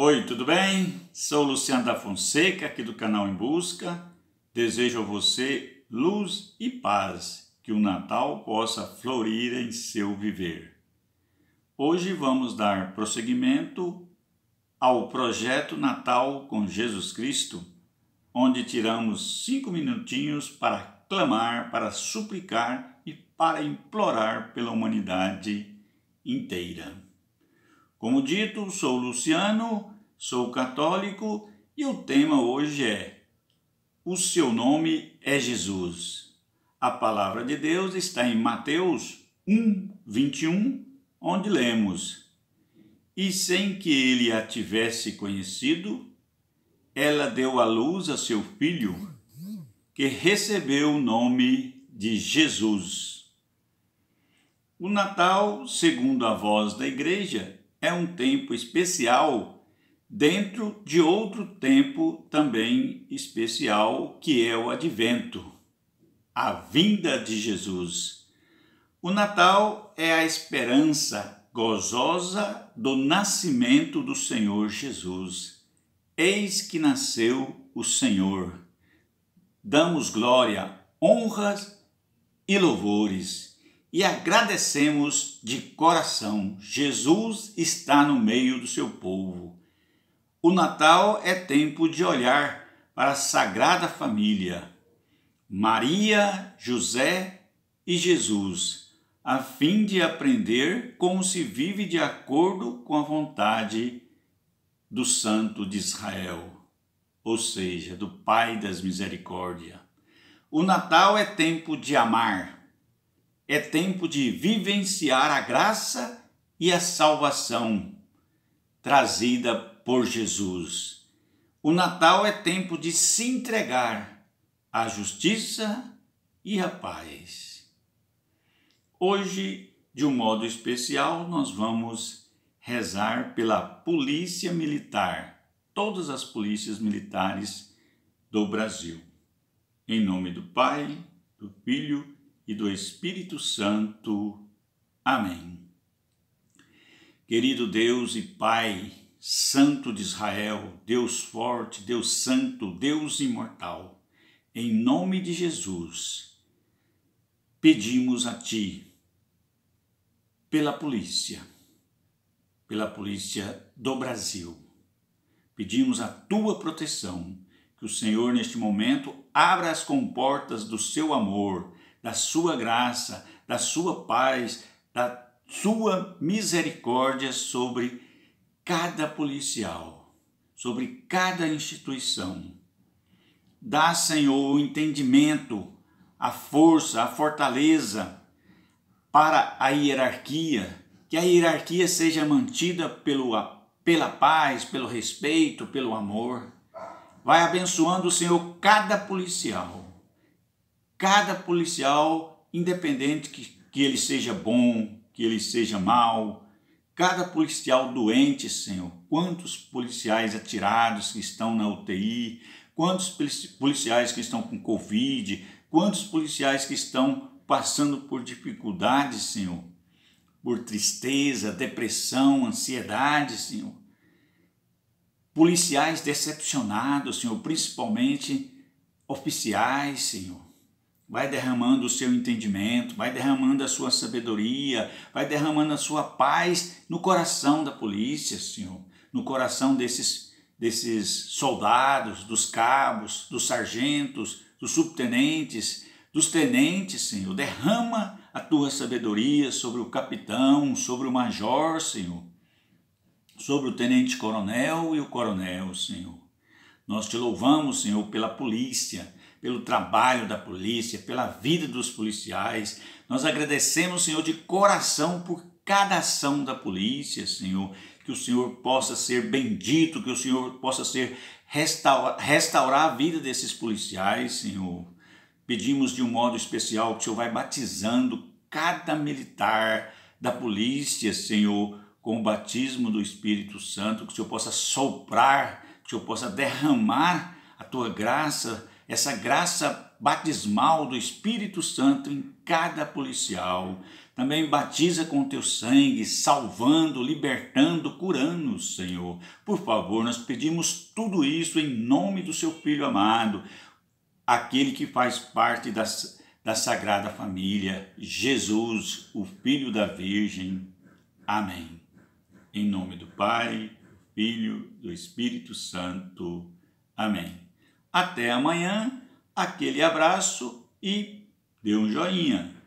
Oi, tudo bem? Sou Luciano da Fonseca, aqui do canal Em Busca. Desejo a você luz e paz, que o Natal possa florir em seu viver. Hoje vamos dar prosseguimento ao projeto Natal com Jesus Cristo, onde tiramos cinco minutinhos para clamar, para suplicar e para implorar pela humanidade inteira. Como dito, sou Luciano, sou católico e o tema hoje é O seu nome é Jesus. A palavra de Deus está em Mateus 1, 21, onde lemos: E sem que ele a tivesse conhecido, ela deu à luz a seu filho, que recebeu o nome de Jesus. O Natal, segundo a voz da Igreja, é um tempo especial dentro de outro tempo também especial, que é o advento, a vinda de Jesus. O Natal é a esperança gozosa do nascimento do Senhor Jesus. Eis que nasceu o Senhor. Damos glória, honras e louvores e agradecemos de coração. Jesus está no meio do seu povo. O Natal é tempo de olhar para a Sagrada Família, Maria, José e Jesus, a fim de aprender como se vive de acordo com a vontade do Santo de Israel, ou seja, do Pai das Misericórdia. O Natal é tempo de amar é tempo de vivenciar a graça e a salvação trazida por Jesus. O Natal é tempo de se entregar à justiça e à paz. Hoje, de um modo especial, nós vamos rezar pela Polícia Militar, todas as polícias militares do Brasil. Em nome do Pai, do Filho e do Espírito Santo. Amém. Querido Deus e Pai, Santo de Israel, Deus forte, Deus santo, Deus imortal, em nome de Jesus, pedimos a Ti, pela polícia, pela polícia do Brasil, pedimos a Tua proteção, que o Senhor, neste momento, abra as comportas do Seu amor da sua graça, da sua paz, da sua misericórdia sobre cada policial, sobre cada instituição. Dá, Senhor, o entendimento, a força, a fortaleza para a hierarquia, que a hierarquia seja mantida pelo, pela paz, pelo respeito, pelo amor. Vai abençoando, Senhor, cada policial cada policial, independente que, que ele seja bom, que ele seja mal cada policial doente, Senhor, quantos policiais atirados que estão na UTI, quantos policiais que estão com Covid, quantos policiais que estão passando por dificuldades, Senhor, por tristeza, depressão, ansiedade, Senhor. Policiais decepcionados, Senhor, principalmente oficiais, Senhor vai derramando o seu entendimento, vai derramando a sua sabedoria, vai derramando a sua paz no coração da polícia, Senhor, no coração desses, desses soldados, dos cabos, dos sargentos, dos subtenentes, dos tenentes, Senhor. Derrama a tua sabedoria sobre o capitão, sobre o major, Senhor, sobre o tenente-coronel e o coronel, Senhor. Nós te louvamos, Senhor, pela polícia pelo trabalho da polícia, pela vida dos policiais. Nós agradecemos, Senhor, de coração por cada ação da polícia, Senhor. Que o Senhor possa ser bendito, que o Senhor possa ser restaurar, restaurar a vida desses policiais, Senhor. Pedimos de um modo especial que o Senhor vai batizando cada militar da polícia, Senhor, com o batismo do Espírito Santo, que o Senhor possa soprar, que o Senhor possa derramar a tua graça essa graça batismal do Espírito Santo em cada policial. Também batiza com o teu sangue, salvando, libertando, curando Senhor. Por favor, nós pedimos tudo isso em nome do seu filho amado, aquele que faz parte da, da Sagrada Família, Jesus, o Filho da Virgem. Amém. Em nome do Pai, Filho, do Espírito Santo. Amém. Até amanhã, aquele abraço e dê um joinha.